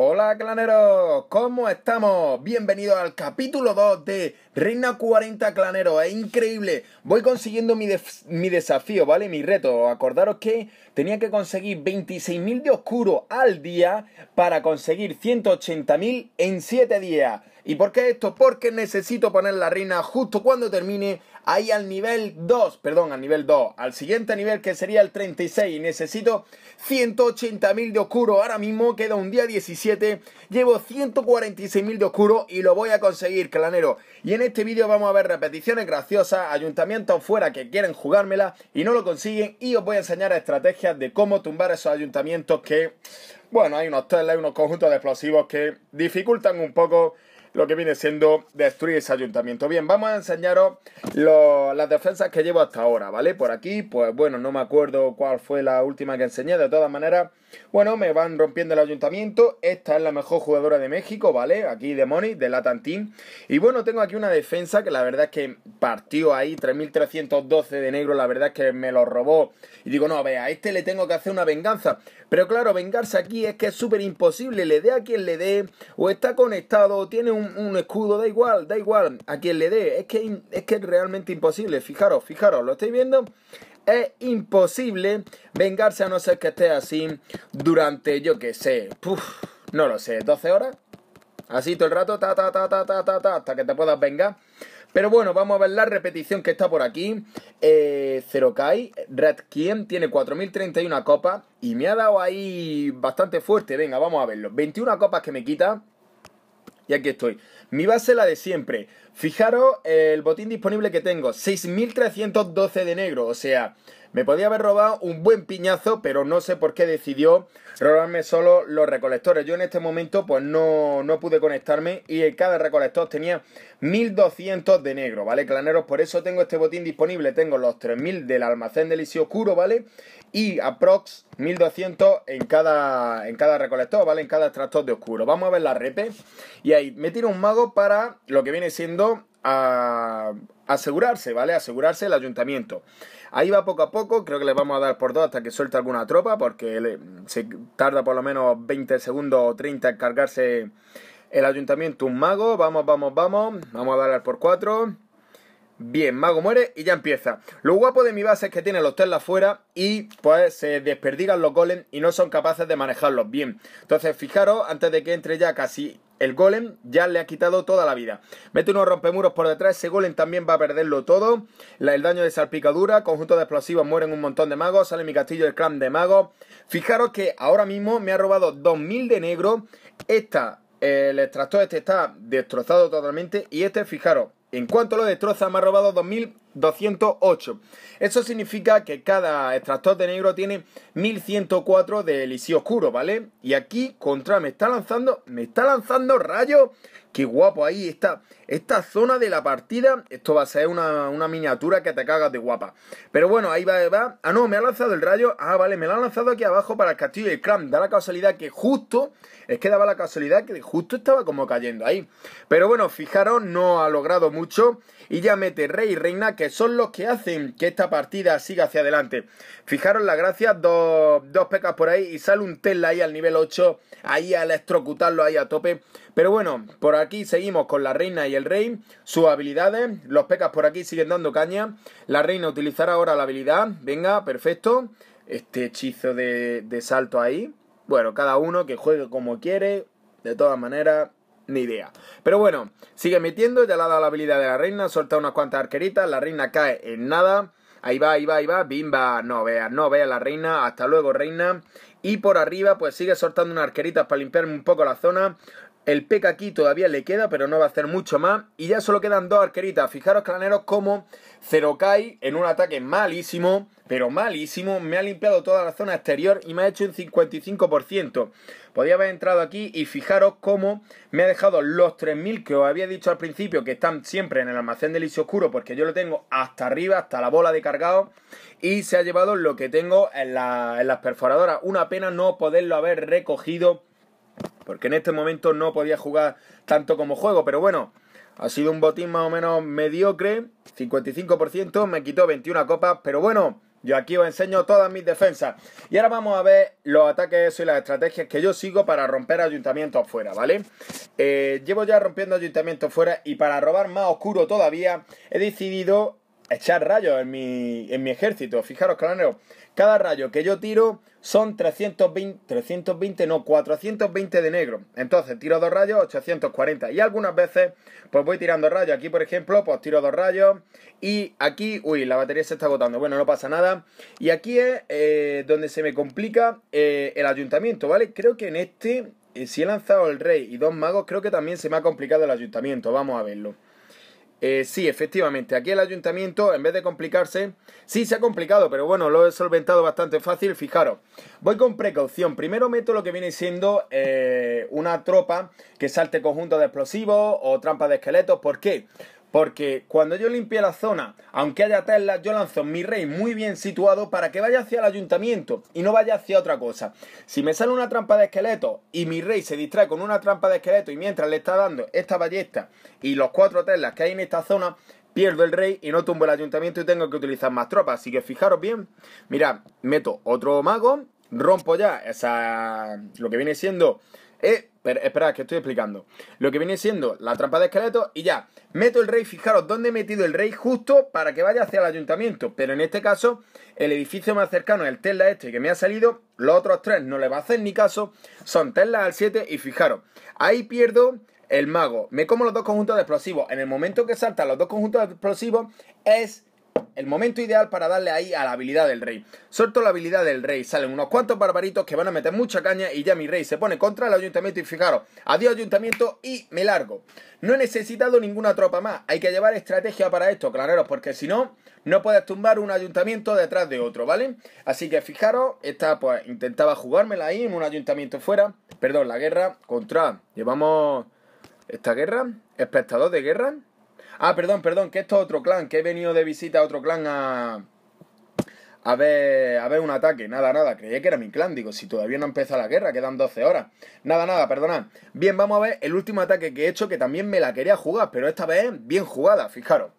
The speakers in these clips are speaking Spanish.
Hola claneros, ¿cómo estamos? Bienvenidos al capítulo 2 de Reina 40 clanero, es increíble. Voy consiguiendo mi, desafío, ¿vale? Mi reto. Acordaros que tenía que conseguir 26.000 de oscuro al día para conseguir 180.000 en 7 días. ¿Y por qué esto? Porque necesito poner la reina justo cuando termine ahí al nivel 2, perdón, al nivel 2, al siguiente nivel que sería el 36 necesito 180.000 de oscuro. Ahora mismo queda un día 17, llevo 146.000 de oscuro y lo voy a conseguir, clanero. Y en este vídeo vamos a ver repeticiones graciosas, ayuntamientos fuera que quieren jugármela y no lo consiguen y os voy a enseñar estrategias de cómo tumbar esos ayuntamientos que, bueno, hay unos teles, unos conjuntos de explosivos que dificultan un poco lo que viene siendo destruir ese ayuntamiento. Bien, vamos a enseñaros las defensas que llevo hasta ahora, ¿vale? Por aquí, pues bueno, no me acuerdo cuál fue la última que enseñé, de todas maneras, bueno, me van rompiendo el ayuntamiento, esta es la mejor jugadora de México, ¿vale? Aquí de Money, de Latantín, y bueno, tengo aquí una defensa que la verdad es que partió ahí, 3312 de negro, la verdad es que me lo robó, y digo, no, vea, a este le tengo que hacer una venganza, pero claro, vengarse aquí es que es súper imposible, le dé a quien le dé, o está conectado, o tiene un un, escudo, da igual, da igual a quien le dé. Es que, es que es realmente imposible. Fijaros, fijaros, ¿lo estáis viendo? Es imposible vengarse a no ser que esté así durante, yo qué sé, no lo sé, 12 horas. Así todo el rato, ta, ta, ta, ta, ta, ta, hasta que te puedas vengar. Pero bueno, vamos a ver la repetición que está por aquí. Eh, Kai Red Kien, tiene 4031 copas y me ha dado ahí bastante fuerte. Venga, vamos a verlo. 21 copas que me quita. Ya que estoy. Mi base la de siempre. Fijaros el botín disponible que tengo, 6.312 de negro, o sea, me podía haber robado un buen piñazo, pero no sé por qué decidió robarme solo los recolectores. Yo en este momento pues no, pude conectarme y en cada recolector tenía 1200 de negro, ¿vale? Claneros, por eso tengo este botín disponible. Tengo los 3000 del almacén de Oscuro, ¿vale? Y aprox 1200 en cada, en cada recolector, ¿vale? En cada extractor de oscuro. Vamos a ver la repe. Y ahí me tiro un mago para lo que viene siendo a ah, asegurarse, ¿vale? Asegurarse el ayuntamiento. Ahí va poco a poco, creo que le vamos a dar por dos hasta que suelte alguna tropa, porque se tarda por lo menos 20 segundos o 30 en cargarse el ayuntamiento un mago. Vamos, vamos, vamos. Vamos a darle por cuatro. Bien, mago muere y ya empieza. Lo guapo de mi base es que tiene los Tesla afuera y pues se desperdigan los golems y no son capaces de manejarlos bien. Entonces, fijaros, antes de que entre ya casi el golem ya le ha quitado toda la vida. Mete unos rompemuros por detrás, ese golem también va a perderlo todo. La, el daño de salpicadura, conjunto de explosivos, mueren un montón de magos, sale mi castillo el clan de magos. Fijaros que ahora mismo me ha robado 2000 de negro. Esta, eh, el extractor este está destrozado totalmente y este, fijaros, en cuanto lo destroza me ha robado 2000 208. Eso significa que cada extractor de negro tiene 1104 de elixir oscuro, ¿vale? Y aquí contra me está lanzando, me está lanzando rayo Qué guapo ahí está. Esta zona de la partida, esto va a ser una, miniatura que te cagas de guapa. Pero bueno, ahí va, va. Ah, no, me ha lanzado el rayo. Ah, vale, me lo ha lanzado aquí abajo para el castillo el clan. Da la casualidad que justo, es que daba la casualidad que justo estaba como cayendo ahí. Pero bueno, fijaros, no ha logrado mucho. Y ya mete rey y reina que son los que hacen que esta partida siga hacia adelante. Fijaros la gracia, dos, dos pecas por ahí y sale un Tesla ahí al nivel 8, ahí a electrocutarlo ahí a tope. Pero bueno, por aquí seguimos con la reina y el rey, sus habilidades, los pecas por aquí siguen dando caña. La reina utilizará ahora la habilidad, venga, perfecto, este hechizo de, de salto ahí. Bueno, cada uno que juegue como quiere, de todas maneras, ni idea. Pero bueno, sigue metiendo, ya le ha dado la habilidad de la reina, suelta unas cuantas arqueritas, la reina cae en nada. Ahí va, ahí va, ahí va, bimba, no vea, no vea la reina, hasta luego reina. Y por arriba pues sigue soltando unas arqueritas para limpiarme un poco la zona. El PEC aquí todavía le queda, pero no va a hacer mucho más. Y ya solo quedan dos arqueritas. Fijaros, claneros, como Zerokai, en un ataque malísimo, pero malísimo, me ha limpiado toda la zona exterior y me ha hecho un 55%. Podría haber entrado aquí y fijaros cómo me ha dejado los 3.000 que os había dicho al principio, que están siempre en el almacén de Isio Oscuro, porque yo lo tengo hasta arriba, hasta la bola de cargado. Y se ha llevado lo que tengo en, en las perforadoras. Una pena no poderlo haber recogido porque en este momento no podía jugar tanto como juego, pero bueno, ha sido un botín más o menos mediocre, 55%, me quitó 21 copas, pero bueno, yo aquí os enseño todas mis defensas. Y ahora vamos a ver los ataques y las estrategias que yo sigo para romper ayuntamientos afuera. ¿vale? Eh, llevo ya rompiendo ayuntamientos fuera y para robar más oscuro todavía, he decidido echar rayos en mi, en mi ejército. Fijaros, claro, cada rayo que yo tiro son 320, 320, no, 420 de negro. Entonces, tiro dos rayos, 840. Y algunas veces, pues voy tirando rayos. Aquí, por ejemplo, pues tiro dos rayos. Y aquí, uy, la batería se está agotando. Bueno, no pasa nada. Y aquí es eh, donde se me complica eh, el ayuntamiento, ¿vale? Creo que en este, eh, si he lanzado el rey y dos magos, creo que también se me ha complicado el ayuntamiento. Vamos a verlo. Eh, sí, efectivamente. Aquí el ayuntamiento, en vez de complicarse, sí se ha complicado, pero bueno, lo he solventado bastante fácil. Fijaros, voy con precaución. Primero meto lo que viene siendo eh, una tropa que salte conjunto de explosivos o trampa de esqueletos. ¿Por qué? Porque cuando yo limpie la zona, aunque haya telas, yo lanzo mi rey muy bien situado para que vaya hacia el ayuntamiento y no vaya hacia otra cosa. Si me sale una trampa de esqueleto y mi rey se distrae con una trampa de esqueleto y mientras le está dando esta ballesta y los cuatro telas que hay en esta zona, pierdo el rey y no tumbo el ayuntamiento y tengo que utilizar más tropas. Así que fijaros bien, mirad, meto otro mago, rompo ya esa, lo que viene siendo eh, que estoy explicando. Lo que viene siendo la trampa de esqueletos y ya. Meto el rey, fijaros dónde he metido el rey justo para que vaya hacia el ayuntamiento. Pero en este caso, el edificio más cercano es el Tesla este que me ha salido. Los otros tres no le va a hacer ni caso. Son Tesla al 7 y fijaros, ahí pierdo el mago. Me como los dos conjuntos de explosivos. En el momento que saltan los dos conjuntos de explosivos es el momento ideal para darle ahí a la habilidad del rey. Suelto la habilidad del rey, salen unos cuantos barbaritos que van a meter mucha caña y ya mi rey se pone contra el ayuntamiento y fijaros, adiós ayuntamiento y me largo. No he necesitado ninguna tropa más, hay que llevar estrategia para esto, clareros, porque si no, no puedes tumbar un ayuntamiento detrás de otro, ¿vale? Así que fijaros, esta pues intentaba jugármela ahí en un ayuntamiento fuera, perdón, la guerra contra, llevamos esta guerra, espectador de guerra, Ah, perdón, perdón, que esto es otro clan, que he venido de visita a otro clan a... A ver, a ver un ataque, nada, nada, creía que era mi clan, digo, si todavía no empieza la guerra, quedan 12 horas. Nada, nada, perdonad. Bien, vamos a ver el último ataque que he hecho, que también me la quería jugar, pero esta vez bien jugada, fijaros.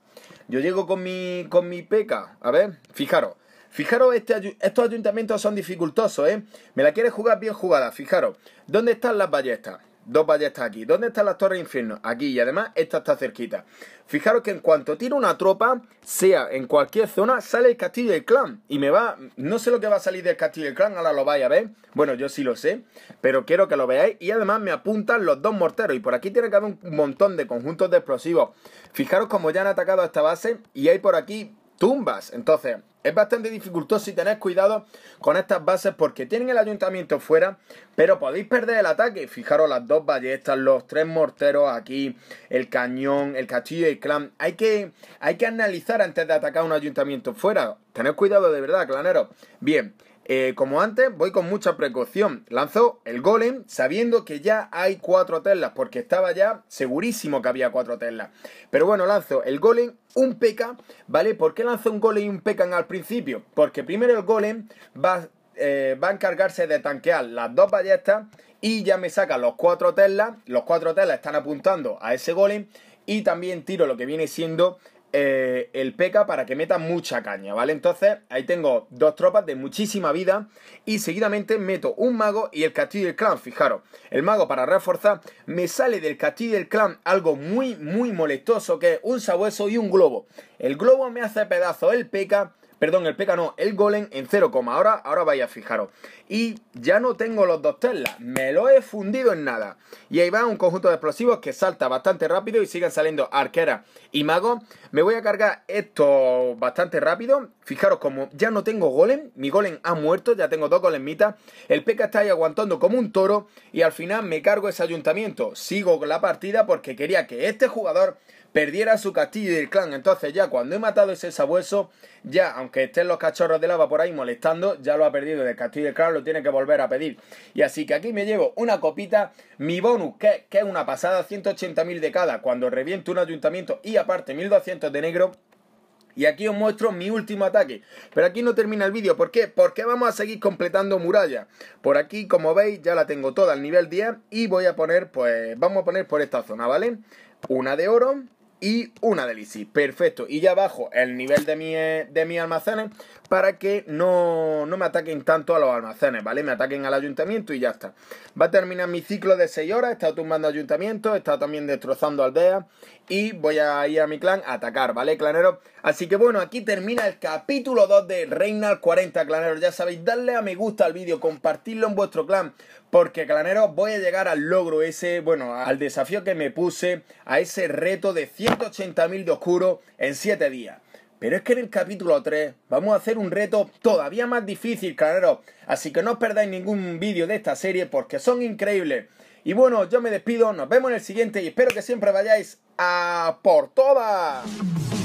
Yo llego con mi, con mi peca, a ver, fijaros. Fijaros, este, estos ayuntamientos son dificultosos, ¿eh? Me la quieres jugar bien jugada, fijaros. ¿Dónde están las ballestas? dos ballestas aquí. ¿Dónde están las torres infierno? Aquí, y además esta está cerquita. Fijaros que en cuanto tiro una tropa, sea en cualquier zona, sale el castillo del clan. Y me va, no sé lo que va a salir del castillo del clan, ahora lo vais a ver. Bueno, yo sí lo sé, pero quiero que lo veáis. Y además me apuntan los dos morteros. Y por aquí tiene que haber un montón de conjuntos de explosivos. Fijaros como ya han atacado a esta base y hay por aquí tumbas. Entonces, es bastante dificultoso si tenéis cuidado con estas bases porque tienen el ayuntamiento fuera, pero podéis perder el ataque. Fijaros las dos ballestas, los tres morteros aquí, el cañón, el castillo y el clan. Hay que, hay que analizar antes de atacar un ayuntamiento fuera. Tened cuidado de verdad, clanero. Bien, eh, como antes, voy con mucha precaución. Lanzó el golem sabiendo que ya hay cuatro telas, porque estaba ya segurísimo que había cuatro telas. Pero bueno, lanzo el golem, un peca, ¿vale? ¿Por qué lanzo un golem y un pecan al principio? Porque primero el golem va, eh, va a encargarse de tanquear las dos ballestas y ya me saca los cuatro telas. Los cuatro telas están apuntando a ese golem y también tiro lo que viene siendo eh, el Peca para que meta mucha caña, ¿vale? Entonces, ahí tengo dos tropas de muchísima vida y seguidamente meto un mago y el castillo del clan, fijaros. El mago para reforzar, me sale del castillo del clan algo muy, muy molestoso que es un sabueso y un globo. El globo me hace pedazo el Peca. Perdón, el P.K. no, el Golem en 0, ahora, ahora vaya, a fijaros. Y ya no tengo los dos telas, me lo he fundido en nada. Y ahí va un conjunto de explosivos que salta bastante rápido y siguen saliendo arquera y mago, Me voy a cargar esto bastante rápido. Fijaros como ya no tengo golem, mi golem ha muerto, ya tengo dos golemitas. El P.K. está ahí aguantando como un toro y al final me cargo ese ayuntamiento. Sigo la partida porque quería que este jugador perdiera su castillo del clan. Entonces ya cuando he matado ese sabueso, ya aunque estén los cachorros de lava por ahí molestando, ya lo ha perdido del castillo del clan, lo tiene que volver a pedir. Y así que aquí me llevo una copita, mi bonus, que, que es una pasada, 180.000 de cada, cuando reviento un ayuntamiento y aparte 1.200 de negro. Y aquí os muestro mi último ataque. Pero aquí no termina el vídeo. ¿Por qué? Porque vamos a seguir completando muralla. Por aquí, como veis, ya la tengo toda al nivel 10. Y voy a poner, pues, vamos a poner por esta zona, ¿vale? Una de oro y una del Perfecto. Y ya bajo el nivel de, mi, de mis almacenes para que no, me ataquen tanto a los almacenes, ¿vale? Me ataquen al ayuntamiento y ya está. Va a terminar mi ciclo de 6 horas. Está estado tumbando ayuntamientos, Está también destrozando aldeas y voy a ir a mi clan a atacar, ¿vale, clanero? Así que bueno, aquí termina el capítulo 2 de Reinal 40, clanero. Ya sabéis, darle a me gusta al vídeo, compartirlo en vuestro clan, porque claneros voy a llegar al logro ese, bueno, al desafío que me puse, a ese reto de 180.000 de oscuro en 7 días. Pero es que en el capítulo 3 vamos a hacer un reto todavía más difícil, carreros. Así que no os perdáis ningún vídeo de esta serie porque son increíbles. Y bueno, yo me despido, nos vemos en el siguiente y espero que siempre vayáis a por todas.